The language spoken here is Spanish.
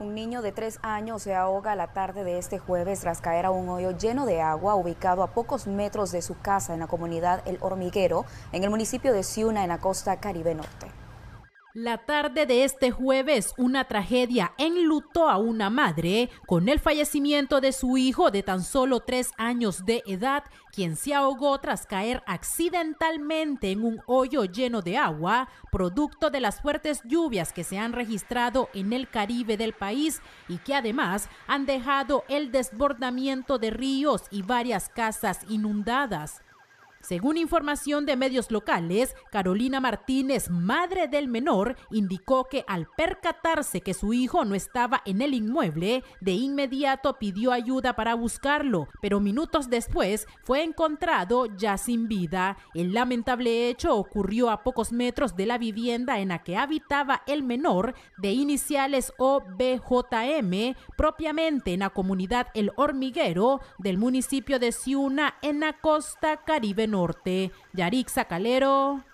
Un niño de tres años se ahoga la tarde de este jueves tras caer a un hoyo lleno de agua ubicado a pocos metros de su casa en la comunidad El Hormiguero, en el municipio de Ciuna, en la costa Caribe Norte. La tarde de este jueves, una tragedia enlutó a una madre con el fallecimiento de su hijo de tan solo tres años de edad, quien se ahogó tras caer accidentalmente en un hoyo lleno de agua, producto de las fuertes lluvias que se han registrado en el Caribe del país y que además han dejado el desbordamiento de ríos y varias casas inundadas. Según información de medios locales, Carolina Martínez, madre del menor, indicó que al percatarse que su hijo no estaba en el inmueble, de inmediato pidió ayuda para buscarlo, pero minutos después fue encontrado ya sin vida. El lamentable hecho ocurrió a pocos metros de la vivienda en la que habitaba el menor, de iniciales OBJM, propiamente en la comunidad El Hormiguero del municipio de Ciuna, en la costa caribe norte. Yarik Calero.